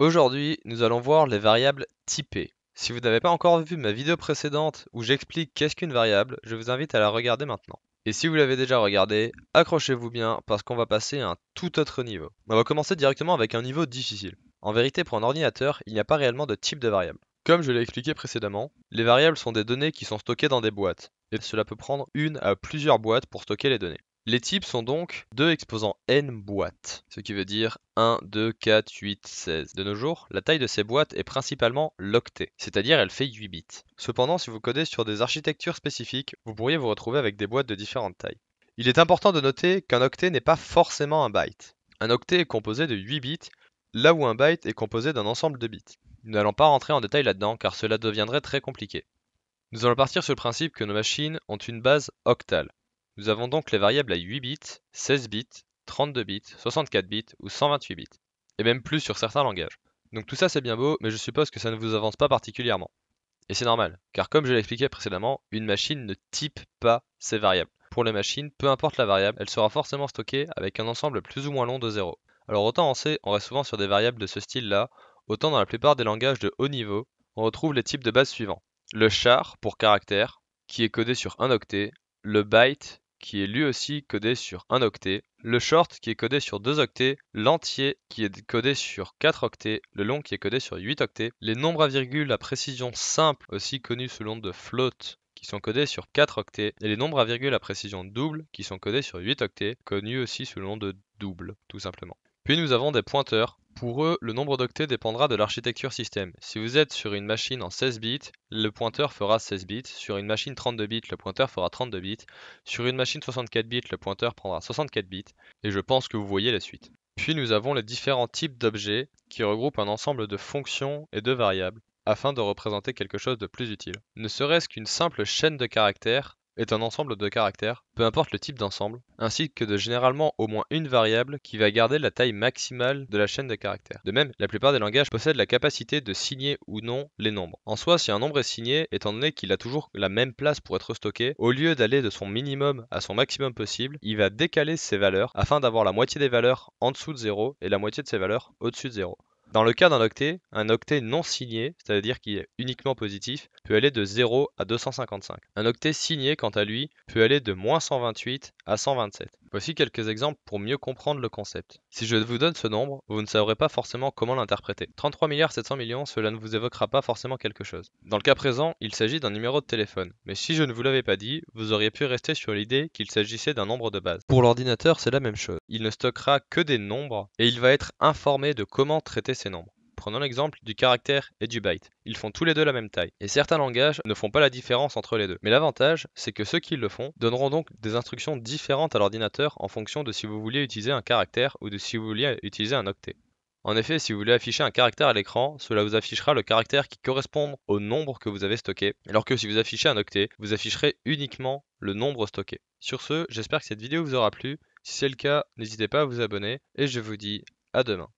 Aujourd'hui, nous allons voir les variables typées. Si vous n'avez pas encore vu ma vidéo précédente où j'explique qu'est-ce qu'une variable, je vous invite à la regarder maintenant. Et si vous l'avez déjà regardée, accrochez-vous bien parce qu'on va passer à un tout autre niveau. On va commencer directement avec un niveau difficile. En vérité, pour un ordinateur, il n'y a pas réellement de type de variable. Comme je l'ai expliqué précédemment, les variables sont des données qui sont stockées dans des boîtes, et cela peut prendre une à plusieurs boîtes pour stocker les données. Les types sont donc deux exposants n boîtes, ce qui veut dire 1, 2, 4, 8, 16. De nos jours, la taille de ces boîtes est principalement l'octet, c'est-à-dire elle fait 8 bits. Cependant, si vous codez sur des architectures spécifiques, vous pourriez vous retrouver avec des boîtes de différentes tailles. Il est important de noter qu'un octet n'est pas forcément un byte. Un octet est composé de 8 bits, là où un byte est composé d'un ensemble de bits. Nous n'allons pas rentrer en détail là-dedans car cela deviendrait très compliqué. Nous allons partir sur le principe que nos machines ont une base octale, nous avons donc les variables à 8 bits, 16 bits, 32 bits, 64 bits ou 128 bits, et même plus sur certains langages. Donc tout ça c'est bien beau, mais je suppose que ça ne vous avance pas particulièrement. Et c'est normal, car comme je l'expliquais précédemment, une machine ne type pas ses variables. Pour les machines, peu importe la variable, elle sera forcément stockée avec un ensemble plus ou moins long de 0. Alors autant on sait, on reste souvent sur des variables de ce style-là, autant dans la plupart des langages de haut niveau, on retrouve les types de base suivants. Le char pour caractère, qui est codé sur un octet, le byte qui est lui aussi codé sur 1 octet, le short qui est codé sur 2 octets, l'entier qui est codé sur 4 octets, le long qui est codé sur 8 octets, les nombres à virgule à précision simple, aussi connus sous le nom de float, qui sont codés sur 4 octets, et les nombres à virgule à précision double, qui sont codés sur 8 octets, connus aussi sous le nom de double, tout simplement. Puis nous avons des pointeurs. Pour eux, le nombre d'octets dépendra de l'architecture système. Si vous êtes sur une machine en 16 bits, le pointeur fera 16 bits. Sur une machine 32 bits, le pointeur fera 32 bits. Sur une machine 64 bits, le pointeur prendra 64 bits. Et je pense que vous voyez la suite. Puis nous avons les différents types d'objets qui regroupent un ensemble de fonctions et de variables afin de représenter quelque chose de plus utile. Ne serait-ce qu'une simple chaîne de caractères est un ensemble de caractères, peu importe le type d'ensemble, ainsi que de généralement au moins une variable qui va garder la taille maximale de la chaîne de caractères. De même, la plupart des langages possèdent la capacité de signer ou non les nombres. En soi, si un nombre est signé, étant donné qu'il a toujours la même place pour être stocké, au lieu d'aller de son minimum à son maximum possible, il va décaler ses valeurs afin d'avoir la moitié des valeurs en dessous de 0 et la moitié de ses valeurs au-dessus de 0. Dans le cas d'un octet, un octet non signé, c'est-à-dire qui est uniquement positif, peut aller de 0 à 255. Un octet signé, quant à lui, peut aller de moins 128 à 127. Voici quelques exemples pour mieux comprendre le concept. Si je vous donne ce nombre, vous ne saurez pas forcément comment l'interpréter. 33 milliards 700 millions, cela ne vous évoquera pas forcément quelque chose. Dans le cas présent, il s'agit d'un numéro de téléphone, mais si je ne vous l'avais pas dit, vous auriez pu rester sur l'idée qu'il s'agissait d'un nombre de base. Pour l'ordinateur, c'est la même chose. Il ne stockera que des nombres et il va être informé de comment traiter ces nombres. Prenons l'exemple du caractère et du byte. Ils font tous les deux la même taille, et certains langages ne font pas la différence entre les deux. Mais l'avantage, c'est que ceux qui le font donneront donc des instructions différentes à l'ordinateur en fonction de si vous vouliez utiliser un caractère ou de si vous vouliez utiliser un octet. En effet, si vous voulez afficher un caractère à l'écran, cela vous affichera le caractère qui correspond au nombre que vous avez stocké, alors que si vous affichez un octet, vous afficherez uniquement le nombre stocké. Sur ce, j'espère que cette vidéo vous aura plu. Si c'est le cas, n'hésitez pas à vous abonner et je vous dis à demain.